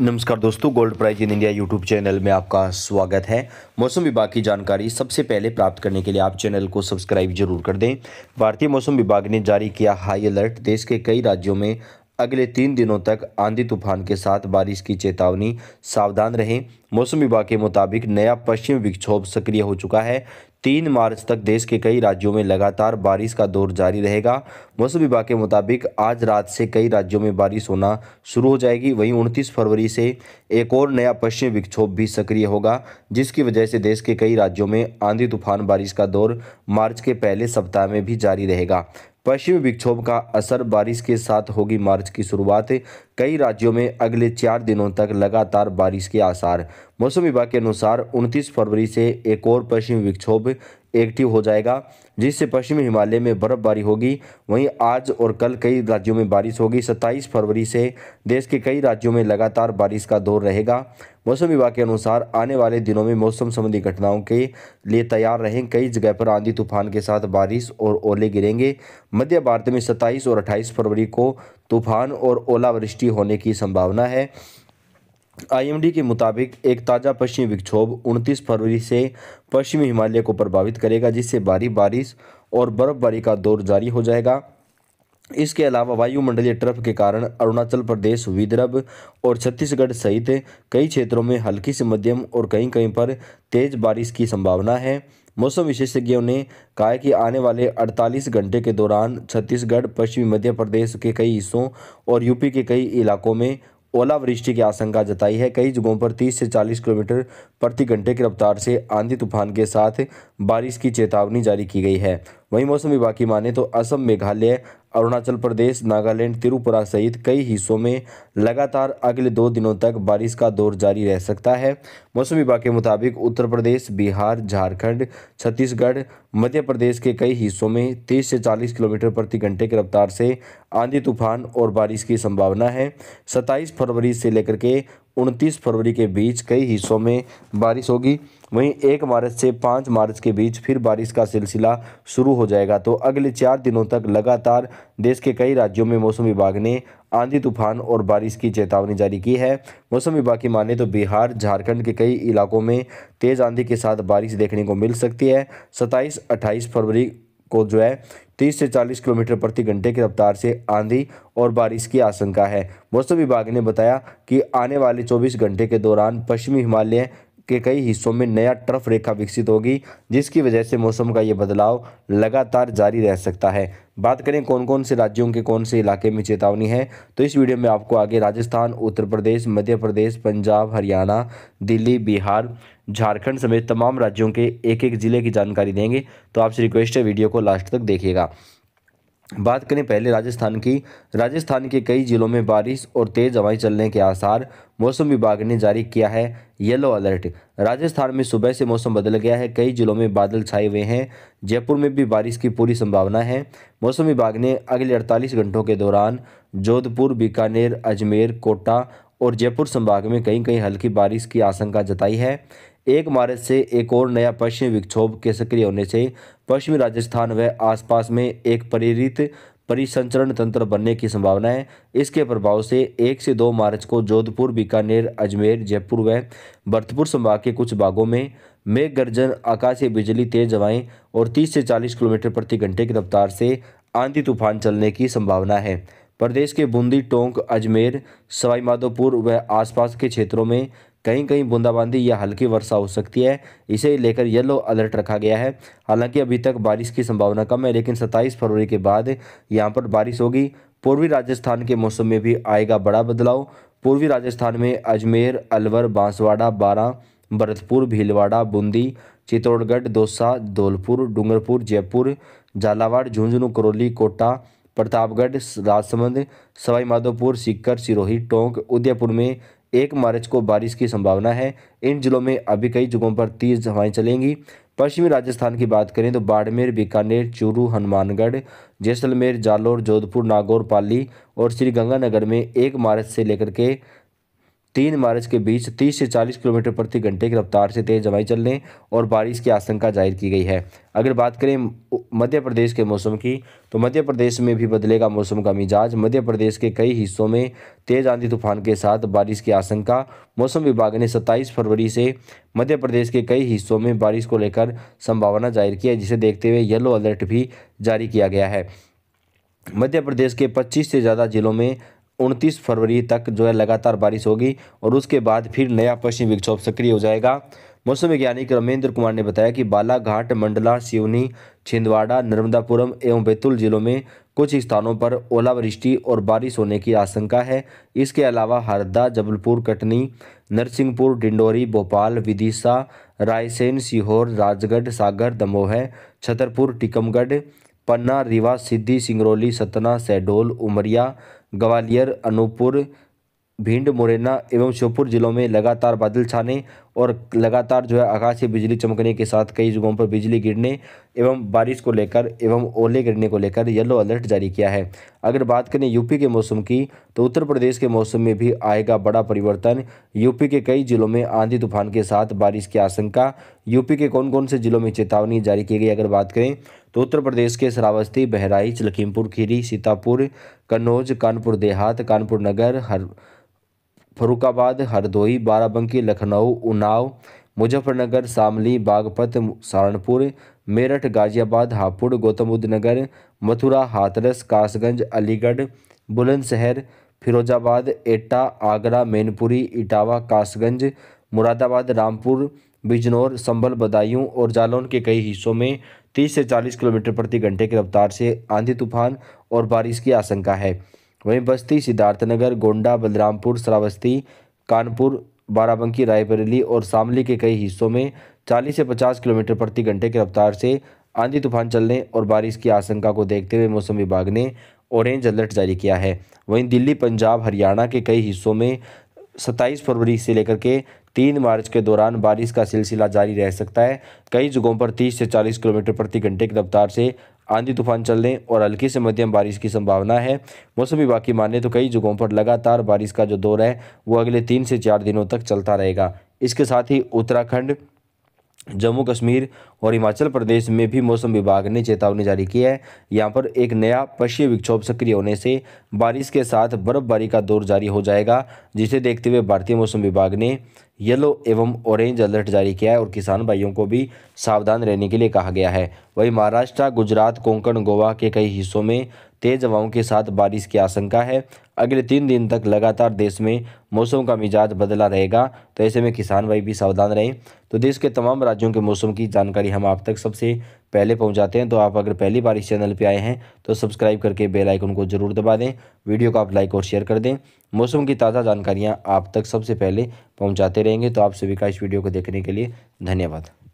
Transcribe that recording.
नमस्कार दोस्तों gold price in India YouTube channel में आपका स्वागत है मौसम विभाग की जानकारी सबसे पहले प्राप्त करने के लिए आप चैनल को सब्सक्राइब जरूर कर दें भारतीय मौसम विभाग ने जारी किया हाई अलर्ट देश के कई राज्यों में अगले तीन दिनों तक आंधी तूफान के साथ बारिश की चेतावनी सावधान रहें मौसम विभाग के मुताबिक नया पश्चिम विक्षोभ सक्रिय हो चुका है तीन मार्च तक देश के कई राज्यों में लगातार बारिश का दौर जारी रहेगा मौसम विभाग के मुताबिक आज रात से कई राज्यों में बारिश होना शुरू हो जाएगी वहीं उनतीस फरवरी से एक और नया पश्चिमी विक्षोभ भी सक्रिय होगा जिसकी वजह से देश के कई राज्यों में आंधी तूफान बारिश का दौर मार्च के पहले सप्ताह में भी जारी रहेगा पश्चिमी विक्षोभ का असर बारिश के साथ होगी मार्च की शुरुआत कई राज्यों में अगले चार दिनों तक लगातार बारिश के आसार मौसम विभाग के अनुसार 29 फरवरी से एक और पश्चिमी विक्षोभ एक्टिव हो जाएगा जिससे पश्चिमी हिमालय में बर्फबारी होगी वहीं आज और कल कई राज्यों में बारिश होगी 27 फरवरी से देश के कई राज्यों में लगातार बारिश का दौर रहेगा मौसम विभाग के अनुसार आने वाले दिनों में मौसम संबंधी घटनाओं के लिए तैयार रहें कई जगह पर आंधी तूफान के साथ बारिश और ओले गिरेंगे मध्य भारत में सत्ताईस और अट्ठाईस फरवरी को तूफान और ओलावृष्टि होने की संभावना है आईएमडी के मुताबिक एक ताज़ा पश्चिमी विक्षोभ 29 फरवरी से पश्चिमी हिमालय को प्रभावित करेगा जिससे भारी बारिश और बर्फबारी का दौर जारी हो जाएगा इसके अलावा वायुमंडलीय ट्रफ के कारण अरुणाचल प्रदेश विदर्भ और छत्तीसगढ़ सहित कई क्षेत्रों में हल्की से मध्यम और कहीं कहीं पर तेज़ बारिश की संभावना है मौसम विशेषज्ञों ने कहा है कि आने वाले 48 घंटे के दौरान छत्तीसगढ़ पश्चिमी मध्य प्रदेश के कई हिस्सों और यूपी के कई इलाकों में ओलावृष्टि की आशंका जताई है कई जगहों पर 30 से 40 किलोमीटर प्रति घंटे की रफ्तार से आंधी तूफान के साथ बारिश की चेतावनी जारी की गई है वहीं मौसम विभाग की माने तो असम मेघालय अरुणाचल प्रदेश नागालैंड त्रिपुरा सहित कई हिस्सों में लगातार अगले दो दिनों तक बारिश का दौर जारी रह सकता है मौसम विभाग के मुताबिक उत्तर प्रदेश बिहार झारखंड छत्तीसगढ़ मध्य प्रदेश के कई हिस्सों में तीस से चालीस किलोमीटर प्रति घंटे की रफ्तार से आंधी तूफान और बारिश की संभावना है सत्ताईस फरवरी से लेकर के उनतीस फरवरी के बीच कई हिस्सों में बारिश होगी वहीं एक मार्च से पाँच मार्च के बीच फिर बारिश का सिलसिला शुरू हो जाएगा तो अगले चार दिनों तक लगातार देश के कई राज्यों में मौसम विभाग ने आंधी तूफान और बारिश की चेतावनी जारी की है मौसम विभाग की माने तो बिहार झारखंड के कई इलाकों में तेज़ आंधी के साथ बारिश देखने को मिल सकती है सत्ताईस अट्ठाईस फरवरी को जो है तीस से चालीस किलोमीटर प्रति घंटे की रफ्तार से आंधी और बारिश की आशंका है मौसम विभाग ने बताया कि आने वाले चौबीस घंटे के दौरान पश्चिमी हिमालय के कई हिस्सों में नया ट्रफ रेखा विकसित होगी जिसकी वजह से मौसम का ये बदलाव लगातार जारी रह सकता है बात करें कौन कौन से राज्यों के कौन से इलाके में चेतावनी है तो इस वीडियो में आपको आगे राजस्थान उत्तर प्रदेश मध्य प्रदेश पंजाब हरियाणा दिल्ली बिहार झारखंड समेत तमाम राज्यों के एक एक ज़िले की जानकारी देंगे तो आपसे रिक्वेस्ट है वीडियो को लास्ट तक देखिएगा बात करें पहले राजस्थान की राजस्थान के कई जिलों में बारिश और तेज़ हवाएं चलने के आसार मौसम विभाग ने जारी किया है येलो अलर्ट राजस्थान में सुबह से मौसम बदल गया है कई जिलों में बादल छाए हुए हैं जयपुर में भी बारिश की पूरी संभावना है मौसम विभाग ने अगले अड़तालीस घंटों के दौरान जोधपुर बीकानेर अजमेर कोटा और जयपुर संभाग में कहीं कहीं हल्की बारिश की आशंका जताई है एक मार्च से एक और नया पश्चिमी विक्षोभ के सक्रिय होने से पश्चिमी राजस्थान व आसपास में एक प्रेरित परिसंचरण तंत्र बनने की संभावना है इसके प्रभाव से एक से दो मार्च को जोधपुर बीकानेर अजमेर जयपुर व भरतपुर संभाग के कुछ भागों में मेघ गर्जन आकाशीय बिजली तेज हवाएं और 30 से 40 किलोमीटर प्रति घंटे की रफ्तार से आंधी तूफान चलने की संभावना है प्रदेश के बूंदी टोंक अजमेर सवाईमाधोपुर व आसपास के क्षेत्रों में कहीं कहीं बूंदाबांदी या हल्की वर्षा हो सकती है इसे लेकर येलो अलर्ट रखा गया है हालांकि अभी तक बारिश की संभावना कम है लेकिन सत्ताईस फरवरी के बाद यहाँ पर बारिश होगी पूर्वी राजस्थान के मौसम में भी आएगा बड़ा बदलाव पूर्वी राजस्थान में अजमेर अलवर बांसवाड़ा बारा भरतपुर भीलवाड़ा बूंदी चित्तौड़गढ़ दौसा धौलपुर डूंगरपुर जयपुर झालावाड़ झुंझुनू करौली कोटा प्रतापगढ़ राजसमंद सवाईमाधोपुर सीकर सिरोही टोंक उदयपुर में एक मार्च को बारिश की संभावना है इन जिलों में अभी कई जगहों पर तेज हवाएं चलेंगी पश्चिमी राजस्थान की बात करें तो बाड़मेर बीकानेर चूरू हनुमानगढ़ जैसलमेर जालोर जोधपुर नागौर पाली और श्रीगंगानगर में एक मार्च से लेकर के तीन मार्च के बीच तीस से चालीस किलोमीटर प्रति घंटे की रफ्तार से तेज हवाएं चलने और बारिश की आशंका जाहिर की गई है अगर बात करें मध्य प्रदेश के मौसम की तो मध्य प्रदेश में भी बदलेगा मौसम का मिजाज मध्य प्रदेश के कई हिस्सों में तेज आंधी तूफान के साथ बारिश की आशंका मौसम विभाग ने 27 फरवरी से मध्य प्रदेश के कई हिस्सों में बारिश को लेकर संभावना जाहिर की है जिसे देखते हुए येलो अलर्ट भी जारी किया गया है मध्य प्रदेश के 25 से ज़्यादा जिलों में उनतीस फरवरी तक जो है लगातार बारिश होगी और उसके बाद फिर नया पश्चिम विक्षोभ सक्रिय हो जाएगा मौसम वैज्ञानिक रमेंद्र कुमार ने बताया कि बालाघाट मंडला सिवनी छिंदवाड़ा नर्मदापुरम एवं बैतूल जिलों में कुछ स्थानों पर ओलावृष्टि और बारिश होने की आशंका है इसके अलावा हरदा जबलपुर कटनी नरसिंहपुर डिंडोरी भोपाल विदिशा रायसेन सीहोर राजगढ़ सागर दमोह छतरपुर टीकमगढ़ पन्ना रीवा सिद्धि सिंगरौली सतना सहडोल उमरिया ग्वालियर अनूपपुर भिंड मुरैना एवं श्योपुर जिलों में लगातार बादल छाने और लगातार जो है आकाश से बिजली चमकने के साथ कई जगहों पर बिजली गिरने एवं बारिश को लेकर एवं ओले गिरने को लेकर येलो अलर्ट जारी किया है अगर बात करें यूपी के मौसम की तो उत्तर प्रदेश के मौसम में भी आएगा बड़ा परिवर्तन यूपी के कई जिलों में आंधी तूफान के साथ बारिश की आशंका यूपी के कौन कौन से जिलों में चेतावनी जारी की गई अगर बात करें तो उत्तर प्रदेश के श्रावस्ती बहराइच लखीमपुर खीरी सीतापुर कन्नौज कानपुर देहात कानपुर नगर हर फरुखाबाद हरदोई बाराबंकी लखनऊ उनाव मुजफ्फरनगर शामली बागपत सहारनपुर मेरठ गाजियाबाद हापुड़ गौतम बुद्ध नगर मथुरा हाथरस कासगंज अलीगढ़ बुलंदशहर फिरोजाबाद एटा आगरा मैनपुरी इटावा कासगंज मुरादाबाद रामपुर बिजनौर संभल बदायूं और जालौन के कई हिस्सों में 30 से 40 किलोमीटर प्रति घंटे की रफ्तार से आंधी तूफान और बारिश की आशंका है वहीं बस्ती सिद्धार्थनगर गोंडा बलरामपुर श्रावस्ती कानपुर बाराबंकी रायबरेली और शामली के कई हिस्सों में 40 से 50 किलोमीटर प्रति घंटे की रफ्तार से आंधी तूफान चलने और बारिश की आशंका को देखते हुए मौसम विभाग ने ऑरेंज अलर्ट जारी किया है वहीं दिल्ली पंजाब हरियाणा के कई हिस्सों में 27 फरवरी से लेकर के 3 मार्च के दौरान बारिश का सिलसिला जारी रह सकता है कई जगहों पर 30 से 40 किलोमीटर प्रति घंटे की रफ्तार से आंधी तूफान चलने और हल्की से मध्यम बारिश की संभावना है मौसम विभाग की माने तो कई जगहों पर लगातार बारिश का जो दौर है वो अगले तीन से चार दिनों तक चलता रहेगा इसके साथ ही उत्तराखंड जम्मू कश्मीर और हिमाचल प्रदेश में भी मौसम विभाग ने चेतावनी जारी की है यहाँ पर एक नया पश्चिमी विक्षोभ सक्रिय होने से बारिश के साथ बर्फबारी का दौर जारी हो जाएगा जिसे देखते हुए भारतीय मौसम विभाग ने येलो एवं ऑरेंज अलर्ट जारी किया है और किसान भाइयों को भी सावधान रहने के लिए कहा गया है वहीं महाराष्ट्र गुजरात कोंकण गोवा के कई हिस्सों में तेज हवाओं के साथ बारिश की आशंका है अगले तीन दिन तक लगातार देश में मौसम का मिजाज बदला रहेगा तो ऐसे में किसान भाई भी सावधान रहें तो देश के तमाम राज्यों के मौसम की जानकारी हम आप तक सबसे पहले पहुंचाते हैं तो आप अगर पहली बार इस चैनल पर आए हैं तो सब्सक्राइब करके बेल आइकन को जरूर दबा दें वीडियो को आप लाइक और शेयर कर दें मौसम की ताज़ा जानकारियाँ आप तक सबसे पहले पहुँचाते रहेंगे तो आप सभी का इस वीडियो को देखने के लिए धन्यवाद